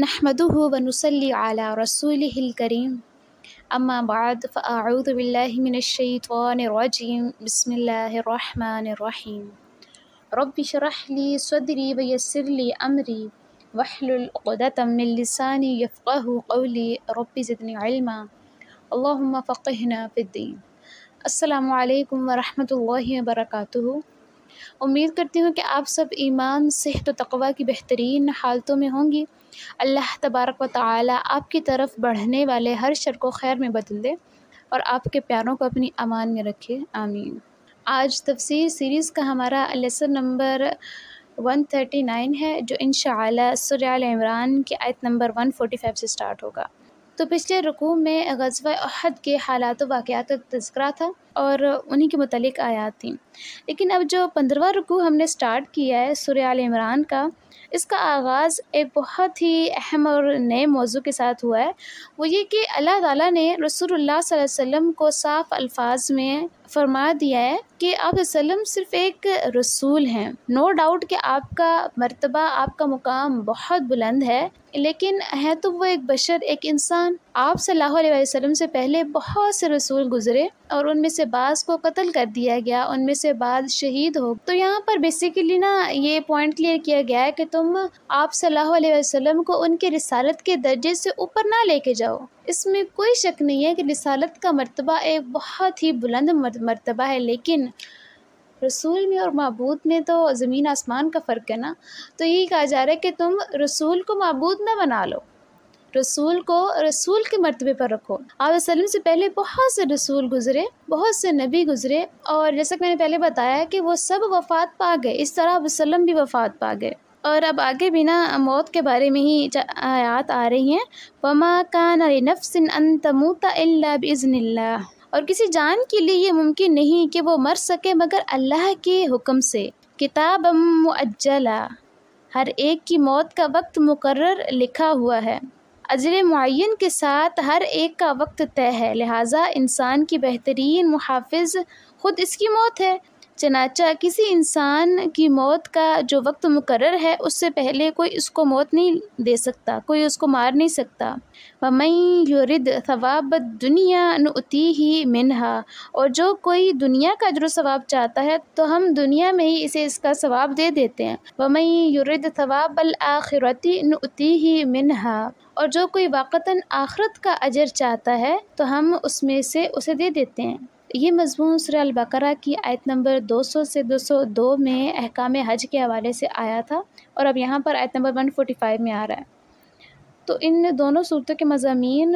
نحمده ونصلي على رسوله الكريم أما بعد فأعوذ بالله من الشيطان الرجيم بسم الله الرحمن الرحيم رب اشرح لي صدري ويسر لي أمري واحلل عقدة من لساني يفقه قولي رب زدني علما اللهم فقهنا في الدين السلام عليكم ورحمة الله وبركاته उम्मीद करती हूँ कि आप सब ईमान सेहत तो तकवा की बेहतरीन हालतों में होंगी अल्लाह तबारक व ताली आपकी तरफ बढ़ने वाले हर शर को खैर में बदल दे और आपके प्यारों को अपनी अमान में रखे आमीन आज तफसीर सीरीज़ का हमारा लेसन नंबर 139 है जो इन शुरल इमरान की आयत नंबर 145 से स्टार्ट होगा तो पिछले रकू में गज़वा अहद के हालात वाक़ात का तस्करा था और उन्हीं के मतलब आयात थी लेकिन अब जो पंद्रवा रकू हमने स्टार्ट किया है सुरयाल इमरान का इसका आगाज़ एक बहुत ही अहम और नए मौजू के साथ हुआ है वो ये कि अल्लाह ताली ने रसूल सल्लम को साफ़ अल्फाज में फरमा दिया है कि आप वसल्लम सिर्फ़ एक रसूल हैं नो डाउट कि आपका मर्तबा आपका मुकाम बहुत बुलंद है लेकिन है तो वो एक बशर एक इंसान आप सल्लल्लाहु अलैहि वसल्लम से पहले बहुत से रसूल गुजरे और उनमें से बास को कत्ल कर दिया गया उनमें से बाद शहीद हो तो यहाँ पर बेसिकली ना ये पॉइंट क्लियर किया गया है कि तुम आप सल्लल्लाहु अलैहि वसल्लम को उनके रिसालत के दर्जे से ऊपर ना लेके जाओ इसमें कोई शक नहीं है कि रिसालत का मरतबा एक बहुत ही बुलंद मरत मरतबा है लेकिन रसूल में और मबूद में तो ज़मीन आसमान का फ़र्क है ना तो यही कहा जा रहा है कि तुम रसूल को मबूद ना बना लो रसूल को रसूल के मरतबे पर रखो आप वसलम से पहले बहुत से रसूल गुज़रे बहुत से नबी गुज़रे और जैसा कि मैंने पहले बताया कि वो सब वफ़ात पा गए इस तरह वसलम भी वफ़ात पा गए और अब आगे बिना मौत के बारे में ही आयात आ रही हैं वमा कान नफ्सिन अन तमूता बिज़न और किसी जान के लिए ये मुमकिन नहीं कि वो मर सके मगर अल्लाह के हुक्म से किताब मुअज्जला हर एक की मौत का वक्त मुकर लिखा हुआ है अजर मुन के साथ हर एक का वक्त तय है लिहाजा इंसान की बेहतरीन मुहाफ़ ख़ुद इसकी मौत है चनाचा किसी इंसान की मौत का जो वक्त मुकर है उससे पहले कोई उसको मौत नहीं दे सकता कोई उसको मार नहीं सकता मई युरद सवाब दुनिया नती ही मिनहा और जो कोई दुनिया का जो सवाब चाहता है तो हम दुनिया में ही इसे इसका सवाब दे देते हैं वमई युरद सवाब आखिरती नती ही मिनहा और जो कोई वाक़ता आखरत का अजर चाहता है तो हम उसमें से उसे दे देते हैं ये मजमून सुरल की आयत नंबर 200 से 202 में अहकाम हज के हवाले से आया था और अब यहाँ पर आयत नंबर 145 में आ रहा है तो इन दोनों सूरतों के मजामी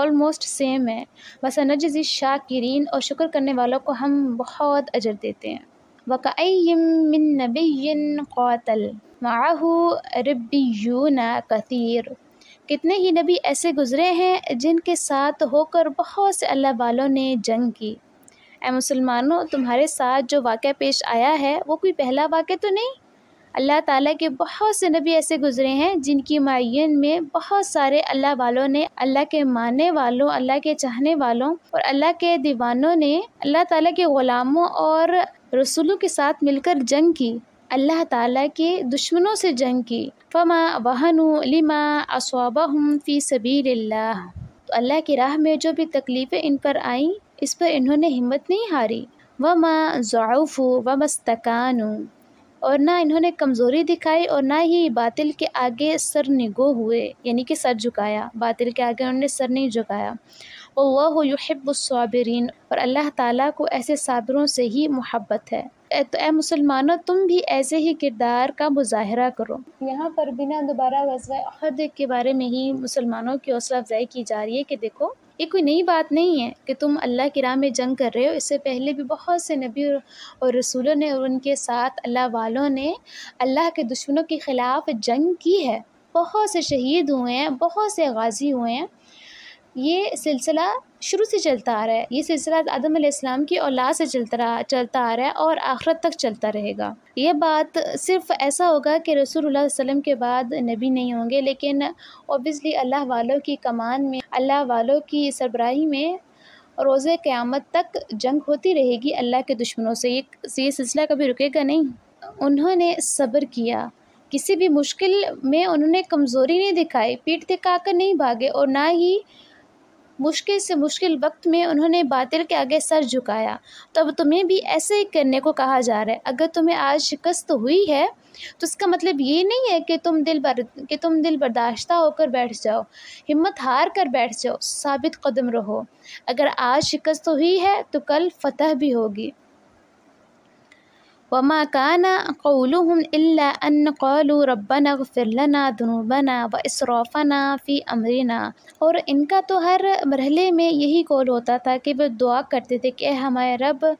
ऑलमोस्ट सेम है बस नजी शाकिरीन और शुक्र करने वालों को हम बहुत अजर देते हैं वक़म नबी कौतल माहू रबी ना कतीर कितने ही नबी ऐसे गुज़रे हैं जिनके साथ होकर बहुत से अल्लाह वालों ने जंग की ए मुसलमानों तुम्हारे साथ जो वाक़ पेश आया है वो कोई पहला वाक़ तो नहीं अल्लाह ताला के बहुत से नबी ऐसे गुज़रे हैं जिनकी मायन में बहुत सारे अल्लाह वालों ने अल्लाह के मानने वालों अल्लाह के चाहने वालों और अल्लाह के दीवानों ने अल्लाह ताला के ग़ुलामों और रसूलों के साथ मिलकर जंग की अल्लाह ताला के दुश्मनों से जंग की फ़मा वहनु लिमा हम फ़ी सबील्ला तो अल्लाह की राह में जो भी तकलीफ़ें इन पर आईं इस पर इन्होंने हिम्मत नहीं हारी व माँ ज़ाउफ़ व मस्तकान और ना इन्होंने कमज़ोरी दिखाई और ना ही बातिल के आगे सर निगो हुए यानी कि सर झुकाया बातिल के आगे उन्होंने सर नहीं झुकाया वल्लाबरीन और अल्लाह ताला को ऐसे साबरों से ही मोहब्बत है तो ए मुसलमानों तुम भी ऐसे ही किरदार का मुजाहरा करो यहाँ पर बिना दोबारा वजवा अहद के बारे में ही मुसलमानों की हौसला अफजाई की जा रही है कि देखो ये कोई नई बात नहीं है कि तुम अल्लाह की राह में जंग कर रहे हो इससे पहले भी बहुत से नबी और रसूलों ने और उनके साथ अल्लाह वालों ने अल्लाह के दुश्मनों के ख़िलाफ़ जंग की है बहुत से शहीद हुए हैं बहुत से गाजी हुए हैं ये सिलसिला शुरू से चलता आ रहा है ये सिलसिला आदम इस्लाम की औलाद से चलता रहा चलता आ रहा है और आखरत तक चलता रहेगा ये बात सिर्फ ऐसा होगा कि रसूल वसम के बाद नबी नहीं होंगे लेकिन ओबियसली अल्लाह वालों की कमान में अल्लाह वालों की सरबराही में रोज़ क़्यामत तक जंग होती रहेगी अल्लाह के दुश्मनों से ये ये सिलसिला कभी रुकेगा नहीं उन्होंने सब्र किया किसी भी मुश्किल में उन्होंने कमज़ोरी नहीं दिखाई पीठ दिखा कर नहीं भागे और ना ही मुश्किल से मुश्किल वक्त में उन्होंने बातिल के आगे सर झुकाया तब तुम्हें भी ऐसे ही करने को कहा जा रहा है अगर तुम्हें आज शिकस्त हुई है तो इसका मतलब ये नहीं है कि तुम दिल बर कि तुम दिल बर्दाश्त होकर बैठ जाओ हिम्मत हार कर बैठ जाओ साबित कदम रहो अगर आज शिकस्त हुई है तो कल फतह भी होगी وما كان قولهم إلا أن قالوا ربنا اغفر لنا ذنوبنا وإسرافنا في أمرنا और इनका तो हर मरहले में यही कॉल होता था कि वो दुआ करते थे कि हमारे रब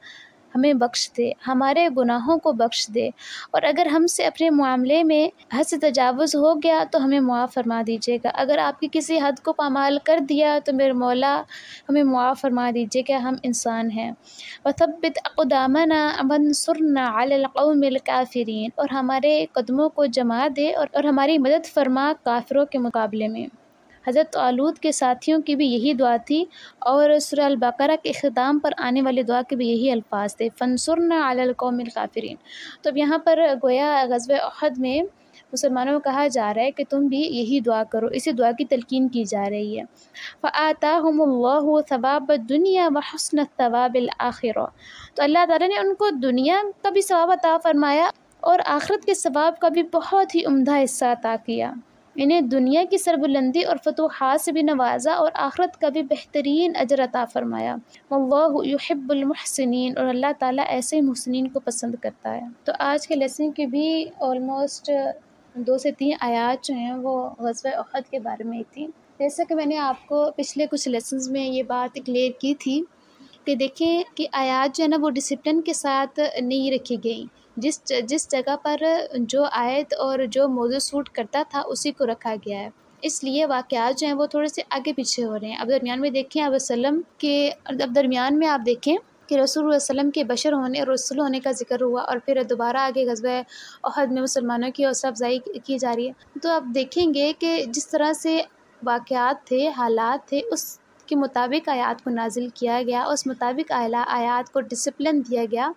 हमें बख्श दे हमारे गुनाहों को बख्श दे और अगर हमसे अपने मामले में हद से तजावज़ हो गया तो हमें मुआफ़ फरमा दीजिएगा अगर आपकी किसी हद को पामाल कर दिया तो मेरे मौला हमें मुआफ़ फरमा दीजिएगा हम इंसान हैं वतबित अकदामना अमनसरना अलकाफ़रीन और हमारे कदमों को जमा दे और, और हमारी मदद फरमा काफिरों के मुकाबले में हज़रत आलूद के साथियों की भी यही दुआ थी और सुरह के अख्ताम पर आने वाली दुआ के भी यही अल्फाज थे फनसरन अलकौमिल काफरीन तो अब यहाँ पर गोया गजब अहद में मुसलमानों को कहा जा रहा है कि तुम भी यही दुआ करो इसी दुआ की तलकिन की जा रही है हम सवाब दुनिया वसन हसन सवाब आखिर तो अल्लाह ताला ने उनको दुनिया का भी सवाब अता फ़रमाया और आखरत के सवाब का भी बहुत ही उम्दा हिस्सा अता किया इन्हें दुनिया की सरबुलंदी और फतूहत से भी नवाजा और आखरत का भी बेहतरीन अजर अता फरमाया वल्लाहब्बुलमहसिन और अल्लाह ताला ऐसे मुहसिन को पसंद करता है तो आज के लेसन की भी ऑलमोस्ट दो से तीन आयात जो हैं वो गजब अहद के बारे में थी जैसा कि मैंने आपको पिछले कुछ लेसन में ये बात क्लियर की थी कि देखें कि आयात जो है ना वो डिसिप्लिन के साथ नहीं रखी गई जिस जिस जगह पर जो आयत और जो मौजू सूट करता था उसी को रखा गया है इसलिए वाक़ात जो हैं वो थोड़े से आगे पीछे हो रहे हैं अब दरमियान में देखें अब वसलम के अब दरमियान में आप देखें कि रसूल वसलम के बशर होने और रसूल होने का जिक्र हुआ और फिर दोबारा आगे गजब अहद में मुसलमानों की हौसला अफजाई की जा रही है तो आप देखेंगे कि जिस तरह से वाक़ात थे हालात थे उस के मुताबिक आयात को नाजिल किया गया उस मुताबिक आला आयात को डिसिप्लिन दिया गया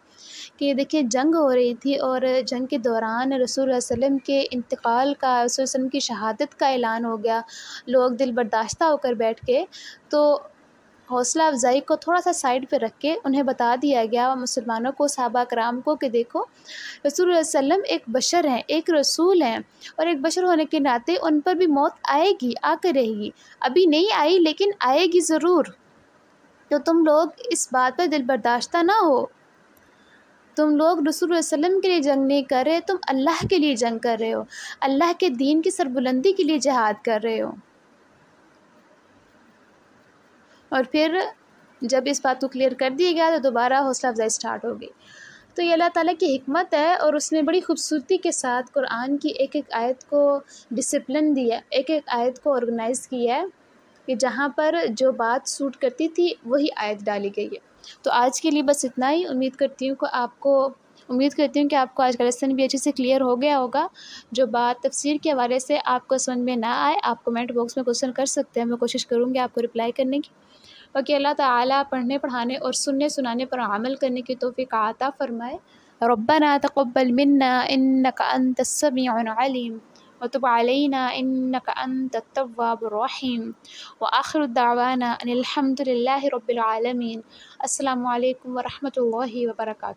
कि देखिए जंग हो रही थी और जंग के दौरान रसूल वसम के इंतकाल का रसूल वसम की शहादत का ऐलान हो गया लोग दिल बर्दाश्त होकर बैठ के तो हौसला अफजाई को थोड़ा सा साइड पर रख के उन्हें बता दिया गया मुसलमानों को सहाबा कराम को कि देखो रसूल वसम एक बशर हैं एक रसूल हैं और एक बशर होने के नाते उन पर भी मौत आएगी आकर रहेगी अभी नहीं आई लेकिन आएगी ज़रूर तो तुम लोग इस बात पर दिल बर्दाश्त ना हो तुम लोग रसूल वसलम के लिए जंग नहीं कर रहे तुम अल्लाह के लिए जंग कर रहे हो अल्लाह के दीन की सरबुलंदी के लिए जहाद कर रहे हो और फिर जब इस बात को क्लियर कर दिया गया तो दोबारा हौसला अफजाई स्टार्ट हो गई तो ये अल्लाह ताला की हमत है और उसने बड़ी खूबसूरती के साथ कुरान की एक एक आयत को डिसिप्लिन दिया एक एक आयत को ऑर्गेनाइज़ किया है कि जहाँ पर जो बात सूट करती थी वही आयत डाली गई है तो आज के लिए बस इतना ही उम्मीद करती हूँ कि आपको उम्मीद करती हूँ कि आपको आज का लेसन भी अच्छे से क्लियर हो गया होगा जो बात तफसीर के हवाले से आपको समझ में ना आए आप कमेंट बॉक्स में क्वेश्चन कर सकते हैं मैं कोशिश करूँगी आपको रिप्लाई करने की बाकी अल्लाह ताला पढ़ने पढ़ाने और सुनने सुनाने पर अमल करने की तोफ़ी आता फ़रमाए रब्बना तकबल मन्ना इन्नक अंत समीम वतब अलैना इन्नक अंत तव्वाब रहीम व आखिर दावाना अनिलहमदिल्ला रबालमीन अल्लाम वरहमल वर्का